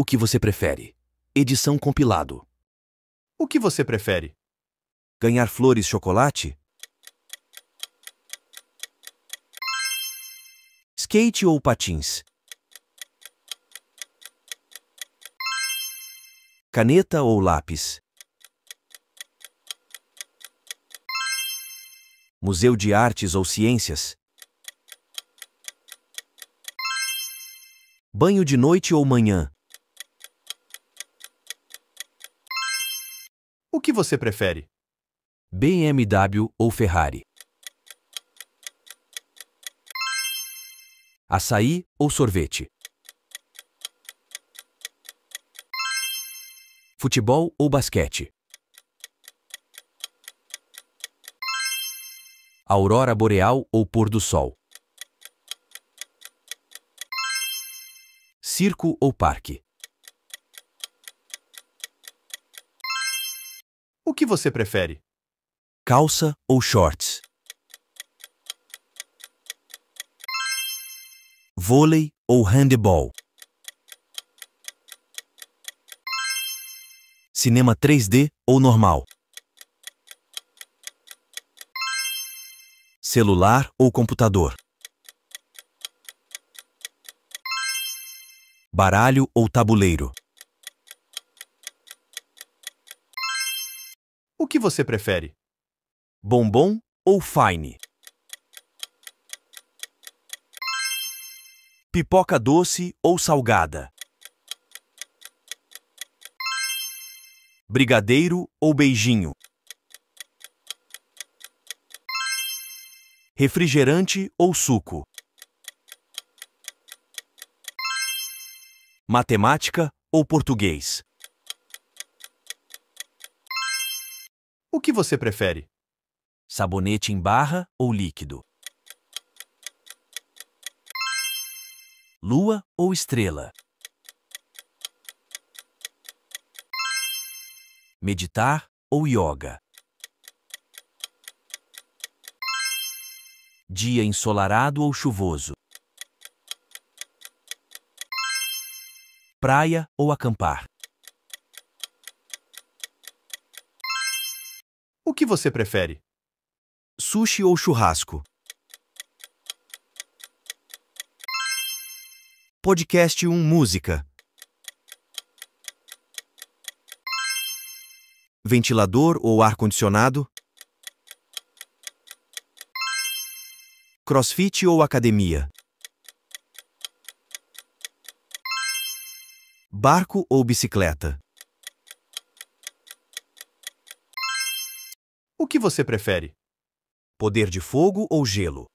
O que você prefere? Edição compilado. O que você prefere? Ganhar flores chocolate? Skate ou patins? Caneta ou lápis? Museu de Artes ou Ciências? Banho de noite ou manhã? O que você prefere? BMW ou Ferrari? Açaí ou sorvete? Futebol ou basquete? Aurora boreal ou pôr do sol? Circo ou parque? O que você prefere? Calça ou shorts? Vôlei ou handball? Cinema 3D ou normal? Celular ou computador? Baralho ou tabuleiro? O que você prefere? Bombom ou fine? Pipoca doce ou salgada? Brigadeiro ou beijinho? Refrigerante ou suco? Matemática ou português? O que você prefere? Sabonete em barra ou líquido? Lua ou estrela? Meditar ou yoga? Dia ensolarado ou chuvoso? Praia ou acampar? O que você prefere? Sushi ou churrasco? Podcast 1 Música. Ventilador ou ar-condicionado? Crossfit ou academia? Barco ou bicicleta? O que você prefere? Poder de fogo ou gelo?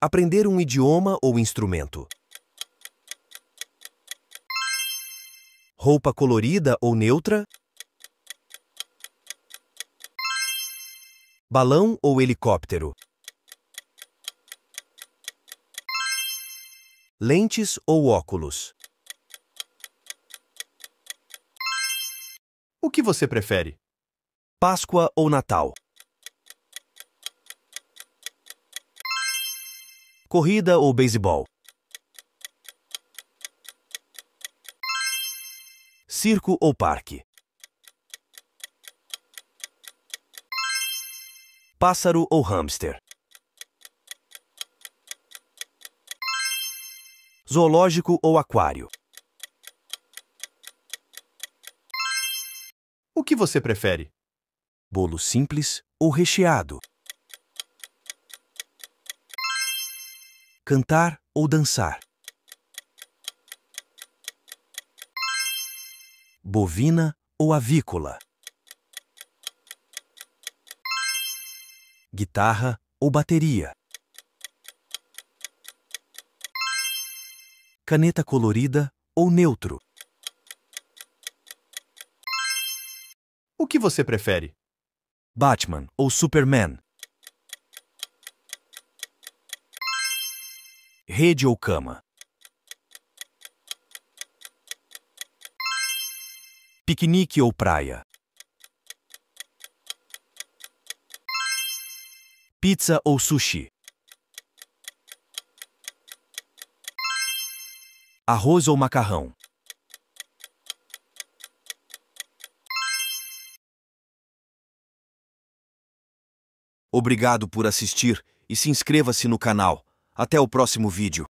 Aprender um idioma ou instrumento. Roupa colorida ou neutra? Balão ou helicóptero? Lentes ou óculos? O que você prefere? Páscoa ou Natal? Corrida ou beisebol? Circo ou parque? Pássaro ou hamster? Zoológico ou aquário? O que você prefere? Bolo simples ou recheado? Cantar ou dançar? Bovina ou avícola? Guitarra ou bateria? Caneta colorida ou neutro? O que você prefere? Batman ou Superman? Rede ou cama? Piquenique ou praia? Pizza ou sushi? Arroz ou macarrão? Obrigado por assistir e se inscreva-se no canal. Até o próximo vídeo.